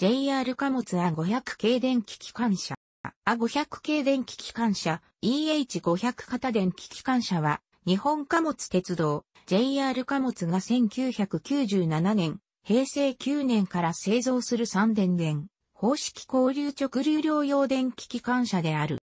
JR 貨物 A500 系電気機関車。A500 系電気機関車、EH500 型電気機関車は、日本貨物鉄道、JR 貨物が1997年、平成9年から製造する三電電、方式交流直流量用電気機関車である。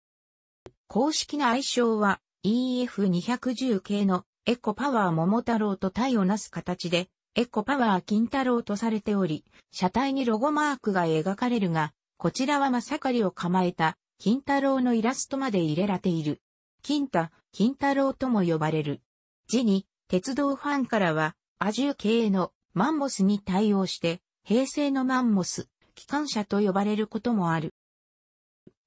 公式な愛称は EF210 系のエコパワー桃太郎と対をなす形でエコパワー金太郎とされており、車体にロゴマークが描かれるが、こちらはまさかりを構えた金太郎のイラストまで入れられている。金太、金太郎とも呼ばれる。字に、鉄道ファンからは、アジュ系のマンモスに対応して、平成のマンモス、機関車と呼ばれることもある。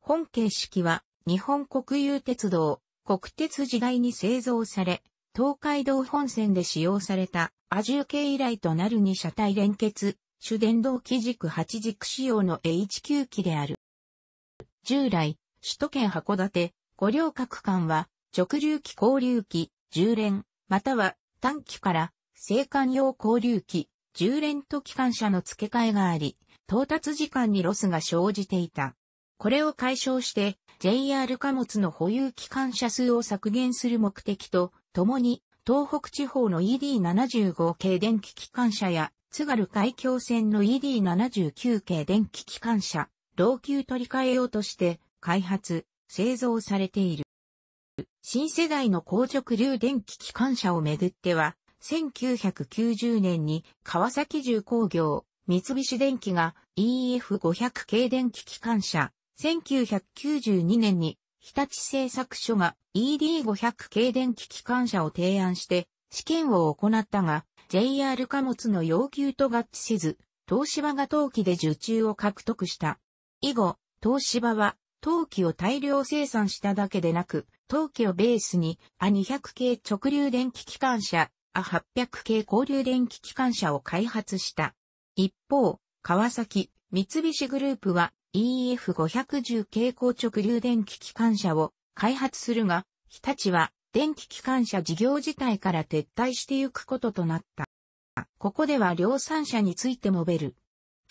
本形式は、日本国有鉄道、国鉄時代に製造され、東海道本線で使用されたアジュ系以来となる2車体連結、主電動機軸8軸仕様の H9 機である。従来、首都圏函館、五稜郭間は、直流機交流機、重連、または短期から青函用交流機、重連と機関車の付け替えがあり、到達時間にロスが生じていた。これを解消して JR 貨物の保有機関車数を削減する目的と共に東北地方の ED75 系電気機関車や津軽海峡線の ED79 系電気機関車、老朽取り替え用として開発、製造されている。新世代の高直流電気機関車をめぐっては、1990年に川崎重工業、三菱電機が EF500 系電気機関車、1992年に日立製作所が ED500 系電気機関車を提案して試験を行ったが、JR 貨物の要求と合致せず、東芝が陶器で受注を獲得した。以後、東芝は陶器を大量生産しただけでなく、陶器をベースに、a 200系直流電気機関車、a 800系交流電気機関車を開発した。一方、川崎、三菱グループは EF510 蛍光直流電気機関車を開発するが、日立は電気機関車事業自体から撤退してゆくこととなった。ここでは量産車について述べる。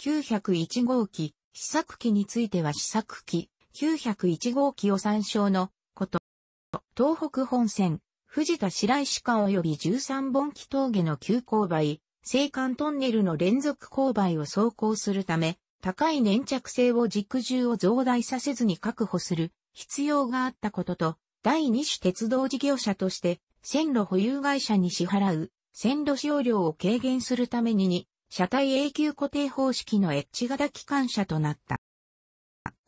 901号機、試作機については試作機、901号機を参照のこと。東北本線、藤田白石間及び13本木峠の急勾配、青函トンネルの連続勾配を走行するため、高い粘着性を軸重を増大させずに確保する必要があったことと、第二種鉄道事業者として線路保有会社に支払う線路使用料を軽減するためにに、車体永久固定方式のエッジ型機関車となった。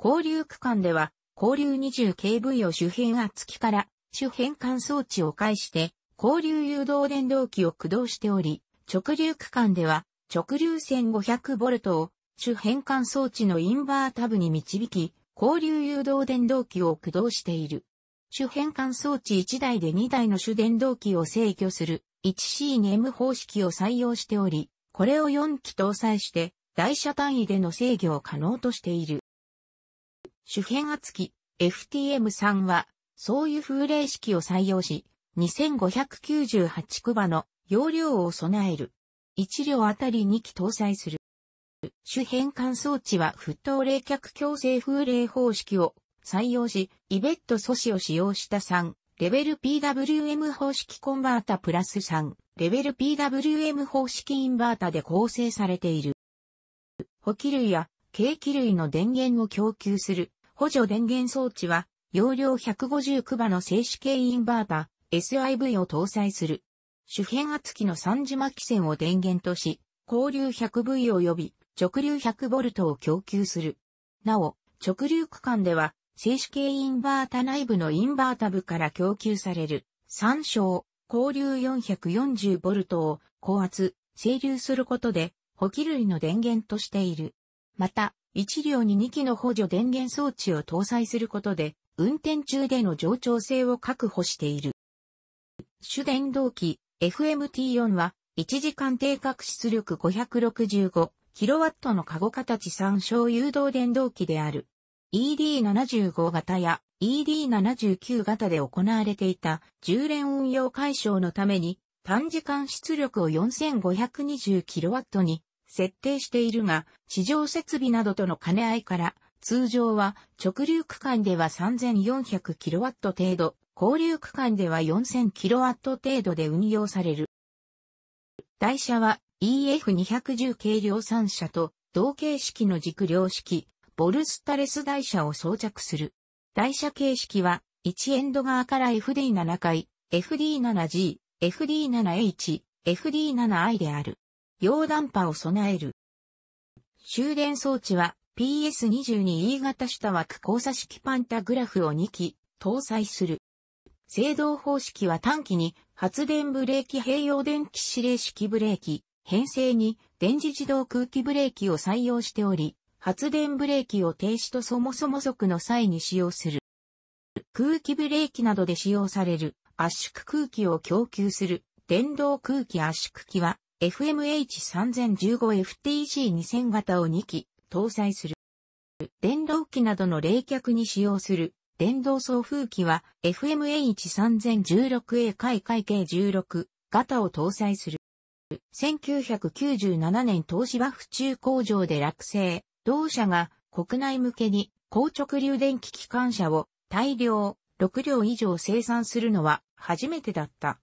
交流区間では、交流 20kV を周辺圧機から周辺乾装置を介して、交流誘導電動機を駆動しており、直流区間では、直流線 500V を主変換装置のインバータブに導き、交流誘導電動機を駆動している。主変換装置1台で2台の主電動機を制御する 1CNM 方式を採用しており、これを4機搭載して、台車単位での制御を可能としている。主変圧機 FTM3 は、そういう風冷式を採用し、2598クバの容量を備える。1両あたり2機搭載する。主変換装置は沸騰冷却強制風冷方式を採用し、イベット素子を使用した3、レベル PWM 方式コンバータプラス3、レベル PWM 方式インバータで構成されている。補機類や軽機類の電源を供給する補助電源装置は、容量150クバの静止系インバータ、SIV を搭載する。主変圧器の三次巻線を電源とし、交流 100V 及び直流 100V を供給する。なお、直流区間では、静止系インバータ内部のインバータ部から供給される、参照、交流 440V を高圧、整流することで、補給類の電源としている。また、1両に2機の補助電源装置を搭載することで、運転中での冗長性を確保している。主電動機 FMT4 は、1時間定格出力565キロワットのカゴ形参照誘導電動機である。ED75 型や ED79 型で行われていた充電運用解消のために短時間出力を 4520kW に設定しているが、地上設備などとの兼ね合いから通常は直流区間では 3400kW 程度、交流区間では 4000kW 程度で運用される。台車は EF210 軽量3車と同形式の軸量式、ボルスタレス台車を装着する。台車形式は、1エンド側から FD7 回、FD7G、FD7H、FD7I である。溶断波を備える。終電装置は PS22E 型下枠交差式パンタグラフを2機搭載する。制動方式は短期に発電ブレーキ併用電気指令式ブレーキ、編成に電磁自動空気ブレーキを採用しており、発電ブレーキを停止とそもそも速の際に使用する。空気ブレーキなどで使用される圧縮空気を供給する電動空気圧縮機は FMH3015FTG2000 型を2機搭載する。電動機などの冷却に使用する電動送風機は FMH3016A 回会計16型を搭載する。1997年東芝府中工場で落成、同社が国内向けに硬直流電気機関車を大量6両以上生産するのは初めてだった。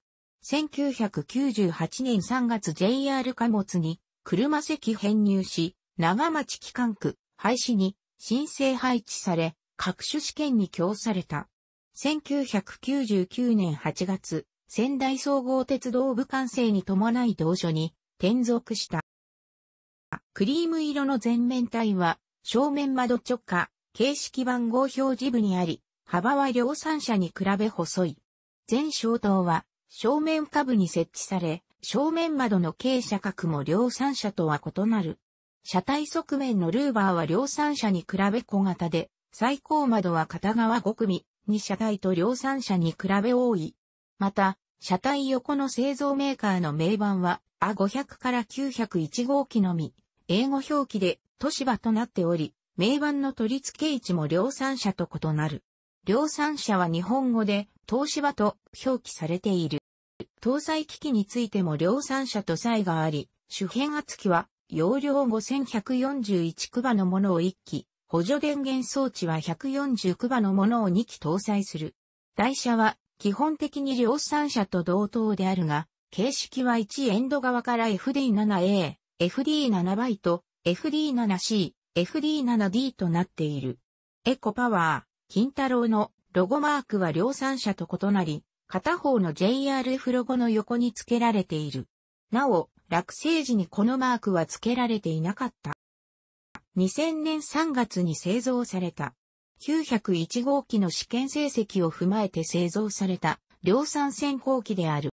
1998年3月 JR 貨物に車席編入し、長町機関区廃止に申請配置され、各種試験に供された。1999年8月、仙台総合鉄道部完成に伴い同所に転属した。クリーム色の全面体は正面窓直下、形式番号表示部にあり、幅は量産車に比べ細い。全小灯は正面下部に設置され、正面窓の傾斜角も量産車とは異なる。車体側面のルーバーは量産車に比べ小型で、最高窓は片側5組、に車体と量産車に比べ多い。また、車体横の製造メーカーの名板は、A500 から901号機のみ、英語表記で、都市場となっており、名板の取り付け位置も量産車と異なる。量産車は日本語で、東芝と表記されている。搭載機器についても量産車と差異があり、主変圧機は、容量5141クバのものを1機、補助電源装置は140クバのものを2機搭載する。台車は基本的に量産車と同等であるが、形式は1エンド側から FD7A、FD7 バと FD7C、FD7D となっている。エコパワー、金太郎のロゴマークは量産車と異なり、片方の JRF ロゴの横に付けられている。なお、落成時にこのマークは付けられていなかった。2000年3月に製造された。901号機の試験成績を踏まえて製造された量産先行機である。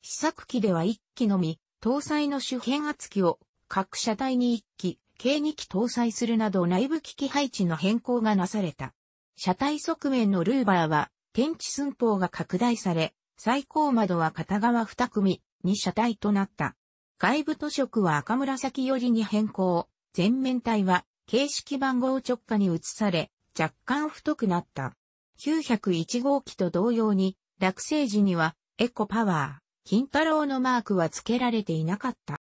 試作機では1機のみ、搭載の主変圧機を各車体に1機、計2機搭載するなど内部機器配置の変更がなされた。車体側面のルーバーは天地寸法が拡大され、最高窓は片側2組に車体となった。外部塗色は赤紫寄りに変更。全面体は形式番号直下に移され、若干太くなった。901号機と同様に、落成時には、エコパワー、金太郎のマークは付けられていなかった。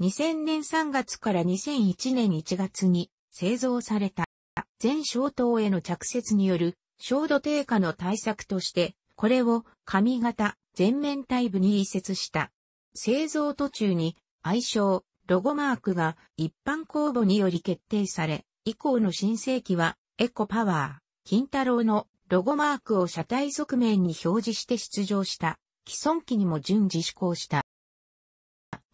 2000年3月から2001年1月に製造された全小灯への着雪による照度低下の対策として、これを紙型全面タイプに移設した。製造途中に愛称、ロゴマークが一般公募により決定され、以降の新世紀はエコパワー、金太郎のロゴマークを車体側面に表示して出場した、既存機にも順次施行した。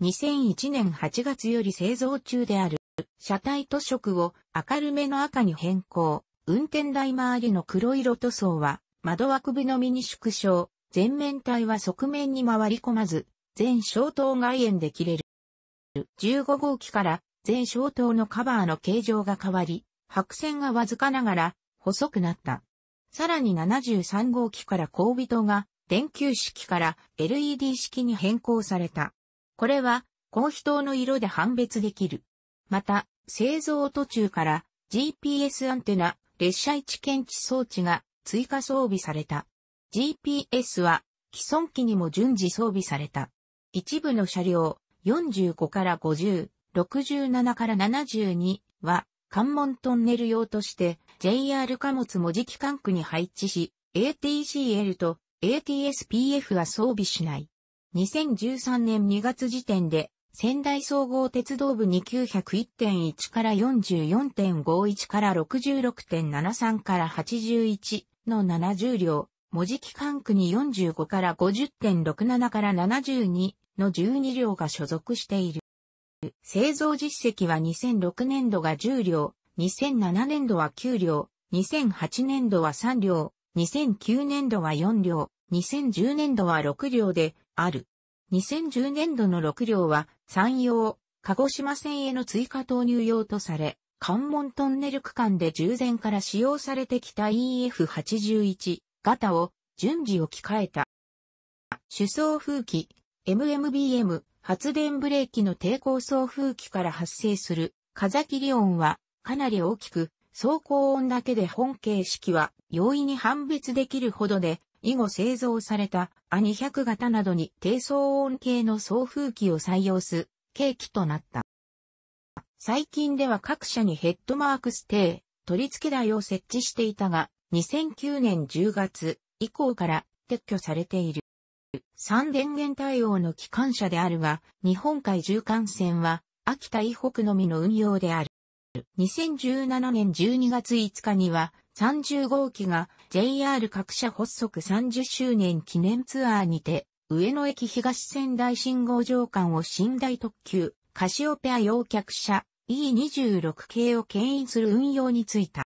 2001年8月より製造中である、車体塗色を明るめの赤に変更、運転台周りの黒色塗装は、窓枠部のみに縮小、全面体は側面に回り込まず、全消灯外縁で切れる。15号機から全消灯のカバーの形状が変わり、白線がわずかながら細くなった。さらに73号機から光尾灯が電球式から LED 式に変更された。これは光尾灯の色で判別できる。また、製造途中から GPS アンテナ、列車位置検知装置が追加装備された。GPS は既存機にも順次装備された。一部の車両45から50、67から72は関門トンネル用として JR 貨物も字機管区に配置し、ATCL と ATSPF は装備しない。2013年2月時点で仙台総合鉄道部に901.1から44.51から66.73から81の70両、文字機関区に45から50.67から72の12両が所属している。製造実績は2006年度が10両、2007年度は9両、2008年度は3両、2009年度は4両、2010年度は6両である。2010年度の6両は山陽、鹿児島線への追加投入用とされ、関門トンネル区間で従前から使用されてきた EF81 型を順次置き換えた。主送風機、MMBM、発電ブレーキの抵抗送風機から発生する風切り音はかなり大きく、走行音だけで本形式は容易に判別できるほどで、以後製造されたア200型などに低騒音系の送風機を採用す、契機となった。最近では各社にヘッドマークステー、取り付け台を設置していたが、2009年10月以降から撤去されている。三電源対応の機関車であるが、日本海縦貫線は、秋田以北のみの運用である。2017年12月5日には、30号機が JR 各社発足30周年記念ツアーにて、上野駅東仙台信号場間を寝台特急、カシオペア用客車 E26 系を牽引する運用についた。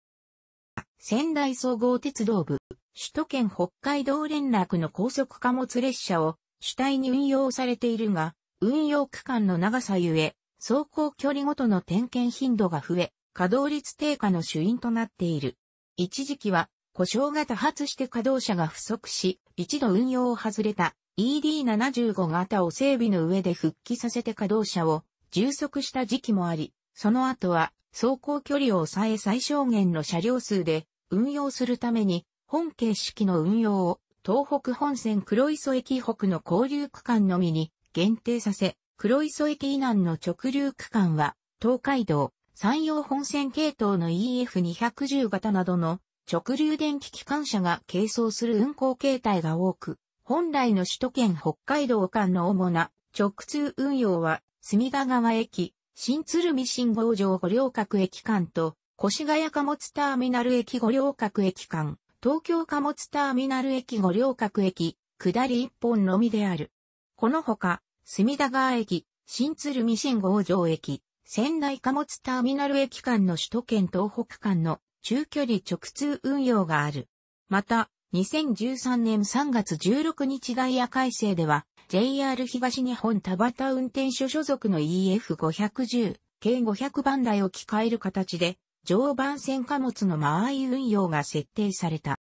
仙台総合鉄道部首都圏北海道連絡の高速貨物列車を主体に運用されているが、運用区間の長さゆえ、走行距離ごとの点検頻度が増え、稼働率低下の主因となっている。一時期は、故障が多発して稼働者が不足し、一度運用を外れた ED75 型を整備の上で復帰させて稼働者を充足した時期もあり、その後は走行距離を抑え最小限の車両数で運用するために本形式の運用を東北本線黒磯駅北の交流区間のみに限定させ、黒磯駅以南の直流区間は東海道、山陽本線系統の EF210 型などの直流電気機関車が係装する運行形態が多く、本来の首都圏北海道間の主な直通運用は隅田川駅、新鶴見信号場五稜郭駅間と越谷貨物ターミナル駅五稜郭駅間、東京貨物ターミナル駅五両角駅、下り一本のみである。このほか、隅田川駅、新鶴見新郷城駅、仙台貨物ターミナル駅間の首都圏東北間の中距離直通運用がある。また、2013年3月16日ダイヤ改正では、JR 東日本田端運転所所属の EF510、計500番台を機える形で、常磐線貨物の間合い運用が設定された。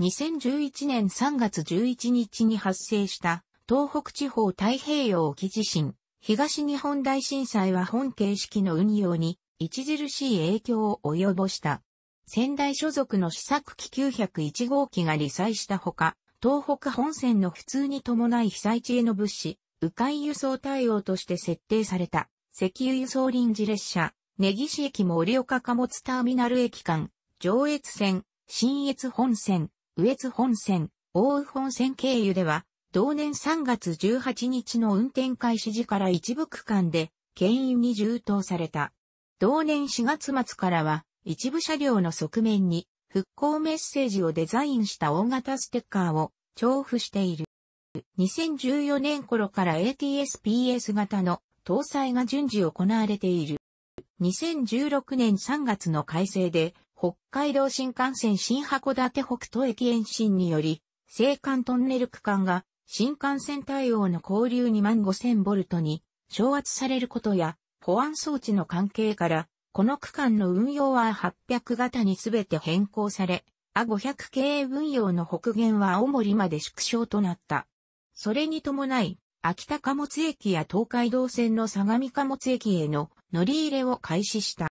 2011年3月11日に発生した東北地方太平洋沖地震、東日本大震災は本形式の運用に著しい影響を及ぼした。仙台所属の試作機901号機が罹災したほか、東北本線の普通に伴い被災地への物資、迂回輸送対応として設定された、石油輸送臨時列車、根岸駅も折岡貨物ターミナル駅間、上越線、新越本線、羽越本線、大宇本線経由では、同年3月18日の運転開始時から一部区間で、牽引に充当された。同年4月末からは、一部車両の側面に、復興メッセージをデザインした大型ステッカーを重布している。2014年頃から ATSPS 型の搭載が順次行われている。2016年3月の改正で、北海道新幹線新函館北斗駅延伸により、青函トンネル区間が新幹線対応の交流2万5000ボルトに昇圧されることや、保安装置の関係から、この区間の運用は800型にすべて変更され、A500 系運用の北限は青森まで縮小となった。それに伴い、秋田貨物駅や東海道線の相模貨物駅への乗り入れを開始した。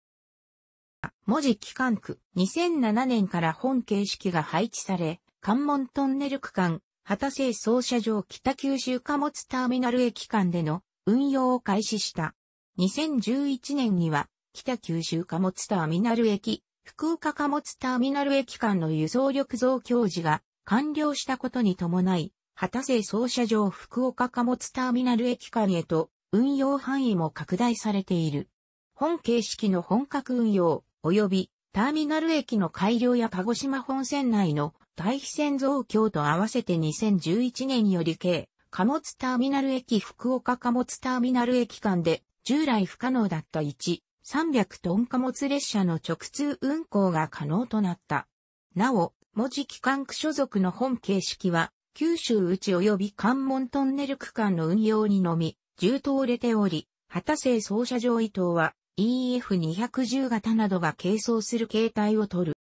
文字機関区、2007年から本形式が配置され、関門トンネル区間、畑製操車場北九州貨物ターミナル駅間での運用を開始した。2011年には、北九州貨物ターミナル駅、福岡貨物ターミナル駅間の輸送力増強時が完了したことに伴い、畑製操車場福岡貨物ターミナル駅間へと運用範囲も拡大されている。本形式の本格運用、及びターミナル駅の改良や鹿児島本線内の対比線増強と合わせて2011年より計、貨物ターミナル駅福岡貨物ターミナル駅間で従来不可能だった1、300トン貨物列車の直通運行が可能となった。なお、文字機関区所属の本形式は、九州内及び関門トンネル区間の運用にのみ、銃刀出ており、旗製総射場伊藤は EF210 型などが軽装する形態を取る。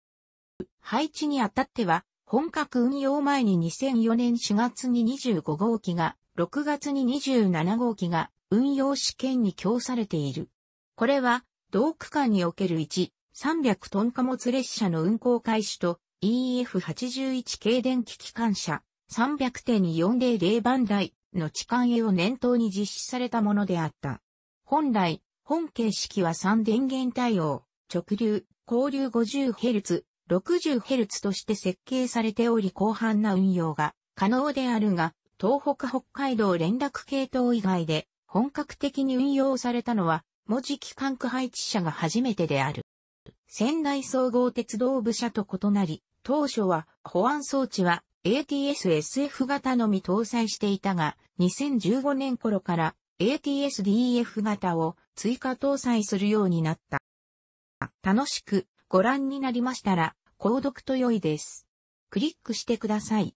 配置にあたっては、本格運用前に2004年4月に25号機が、6月に27号機が運用試験に供されている。これは、同区間における1、300トン貨物列車の運行開始と EF81 軽電気機関車300.400番台の置換へを念頭に実施されたものであった。本来、本形式は3電源対応、直流、交流 50Hz、60Hz として設計されており広範な運用が可能であるが、東北北海道連絡系統以外で本格的に運用されたのは、文字機関区配置車が初めてである。仙台総合鉄道部車と異なり、当初は保安装置は ATS-SF 型のみ搭載していたが、2015年頃から ATS-DF 型を追加搭載するようになった。楽しくご覧になりましたら、購読と良いです。クリックしてください。